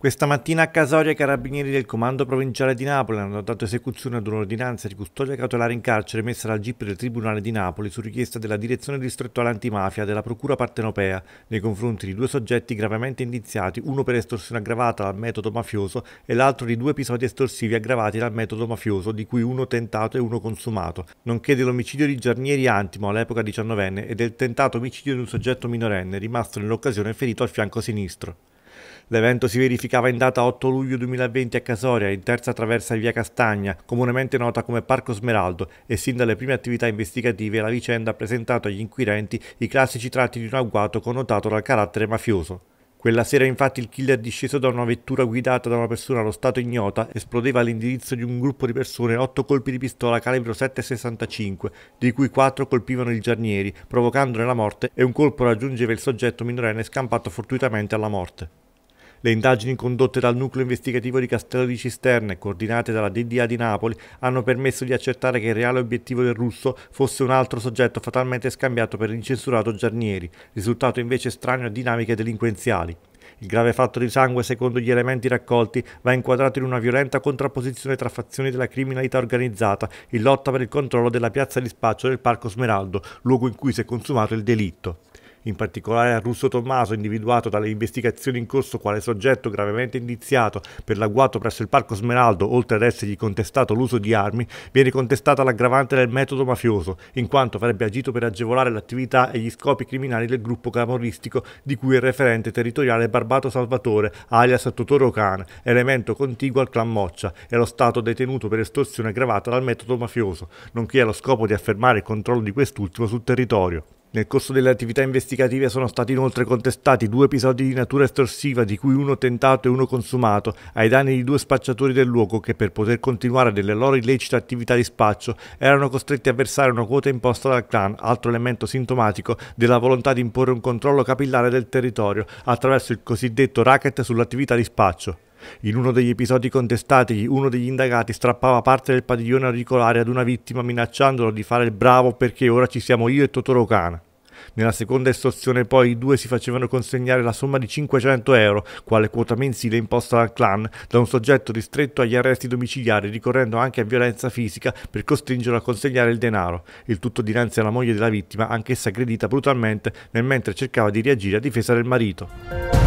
Questa mattina a Casoria i carabinieri del Comando Provinciale di Napoli hanno dato esecuzione ad un'ordinanza di custodia cautelare in carcere emessa dal GIP del Tribunale di Napoli su richiesta della Direzione Distrettuale Antimafia della Procura Partenopea nei confronti di due soggetti gravemente indiziati, uno per estorsione aggravata dal metodo mafioso e l'altro di due episodi estorsivi aggravati dal metodo mafioso, di cui uno tentato e uno consumato, nonché dell'omicidio di Giarnieri Antimo all'epoca diciannovenne e del tentato omicidio di un soggetto minorenne rimasto nell'occasione ferito al fianco sinistro. L'evento si verificava in data 8 luglio 2020 a Casoria, in terza traversa di via Castagna, comunemente nota come Parco Smeraldo, e sin dalle prime attività investigative la vicenda ha presentato agli inquirenti i classici tratti di un agguato connotato dal carattere mafioso. Quella sera infatti il killer disceso da una vettura guidata da una persona allo stato ignota esplodeva all'indirizzo di un gruppo di persone otto colpi di pistola calibro 7,65, di cui quattro colpivano il giarnieri, provocandone la morte e un colpo raggiungeva il soggetto minorenne scampato fortuitamente alla morte. Le indagini condotte dal nucleo investigativo di Castello di Cisterna e coordinate dalla DDA di Napoli hanno permesso di accertare che il reale obiettivo del russo fosse un altro soggetto fatalmente scambiato per l'incensurato Giarnieri, risultato invece estraneo a dinamiche delinquenziali. Il grave fatto di sangue, secondo gli elementi raccolti, va inquadrato in una violenta contrapposizione tra fazioni della criminalità organizzata in lotta per il controllo della piazza di spaccio del Parco Smeraldo, luogo in cui si è consumato il delitto in particolare a Russo Tommaso, individuato dalle investigazioni in corso quale soggetto gravemente indiziato per l'agguato presso il Parco Smeraldo, oltre ad essergli contestato l'uso di armi, viene contestata l'aggravante del metodo mafioso, in quanto avrebbe agito per agevolare l'attività e gli scopi criminali del gruppo camorristico di cui è referente territoriale Barbato Salvatore, alias Totoro Khan, elemento contiguo al clan Moccia, e lo stato detenuto per estorsione aggravata dal metodo mafioso, nonché allo scopo di affermare il controllo di quest'ultimo sul territorio. Nel corso delle attività investigative sono stati inoltre contestati due episodi di natura estorsiva, di cui uno tentato e uno consumato, ai danni di due spacciatori del luogo che per poter continuare delle loro illecite attività di spaccio erano costretti a versare una quota imposta dal clan, altro elemento sintomatico della volontà di imporre un controllo capillare del territorio attraverso il cosiddetto racket sull'attività di spaccio. In uno degli episodi contestati, uno degli indagati strappava parte del padiglione auricolare ad una vittima minacciandolo di fare il bravo perché ora ci siamo io e Totoro Kana. Nella seconda estorsione poi i due si facevano consegnare la somma di 500 euro, quale quota mensile imposta dal clan, da un soggetto ristretto agli arresti domiciliari, ricorrendo anche a violenza fisica per costringerlo a consegnare il denaro, il tutto dinanzi alla moglie della vittima, anch'essa aggredita brutalmente nel mentre cercava di reagire a difesa del marito.